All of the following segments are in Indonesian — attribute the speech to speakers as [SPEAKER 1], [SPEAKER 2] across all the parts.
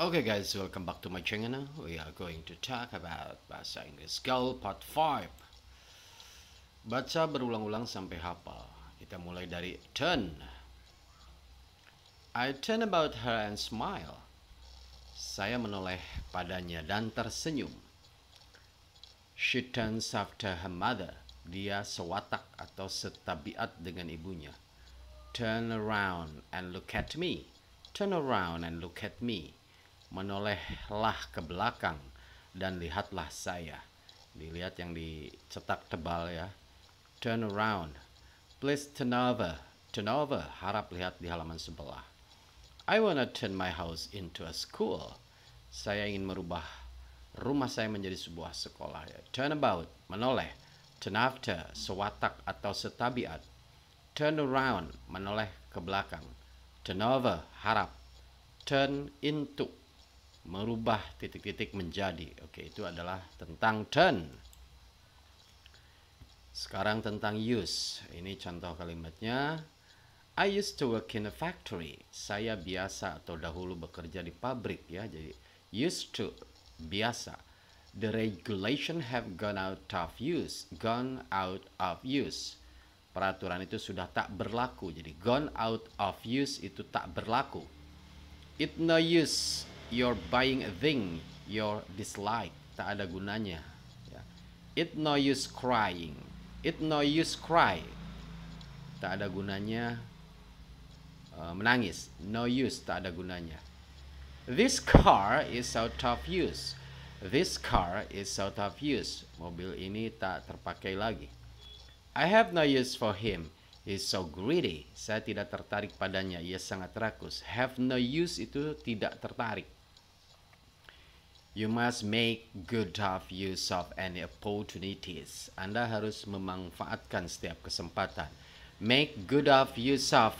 [SPEAKER 1] Okay guys, welcome back to my channel. We are going to talk about Bahasa Inggris Gaul Part 5. Baca berulang-ulang sampai hafal. Kita mulai dari turn. I turn about her and smile. Saya menoleh padanya dan tersenyum. She turns after her mother. Dia sewatak atau setabiat dengan ibunya. Turn around and look at me. Turn around and look at me menolehlah ke belakang dan lihatlah saya. Dilihat yang dicetak tebal ya. Turn around. Please turn over. Turn over. Harap lihat di halaman sebelah. I wanna turn my house into a school. Saya ingin merubah rumah saya menjadi sebuah sekolah. Ya. Turn about. Menoleh. Turn after. Sewatak atau setabiat. Turn around. Menoleh ke belakang. Turn over. Harap. Turn into merubah titik-titik menjadi. Oke, itu adalah tentang turn. Sekarang tentang use. Ini contoh kalimatnya. I used to work in a factory. Saya biasa atau dahulu bekerja di pabrik ya. Jadi used to biasa. The regulation have gone out of use. Gone out of use. Peraturan itu sudah tak berlaku. Jadi gone out of use itu tak berlaku. It no use you're buying a thing you're dislike tak ada gunanya ya. it no use crying it no use cry tak ada gunanya uh, menangis no use tak ada gunanya this car is out of use this car is out of use mobil ini tak terpakai lagi I have no use for him He's so greedy. Saya tidak tertarik padanya. Ia sangat rakus. Have no use itu tidak tertarik. You must make good of use of any opportunities. Anda harus memanfaatkan setiap kesempatan. Make good of use of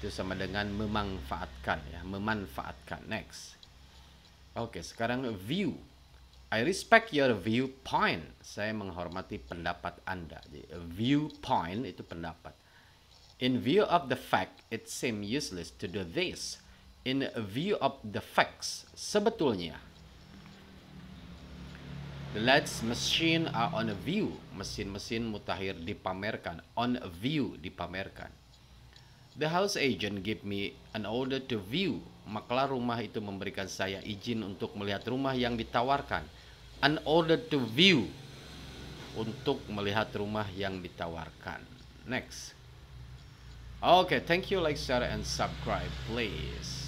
[SPEAKER 1] itu sama dengan memanfaatkan ya, memanfaatkan. Next. Oke, sekarang view. I respect your viewpoint. Saya menghormati pendapat Anda. Jadi, viewpoint itu pendapat. In view of the fact, it seems useless to do this. In view of the facts, sebetulnya The lights machine are uh, on a view. Mesin-mesin mutakhir dipamerkan. On a view dipamerkan. The house agent give me an order to view. Maklar rumah itu memberikan saya izin untuk melihat rumah yang ditawarkan. An order to view. Untuk melihat rumah yang ditawarkan. Next. Okay, thank you like, share, and subscribe, please.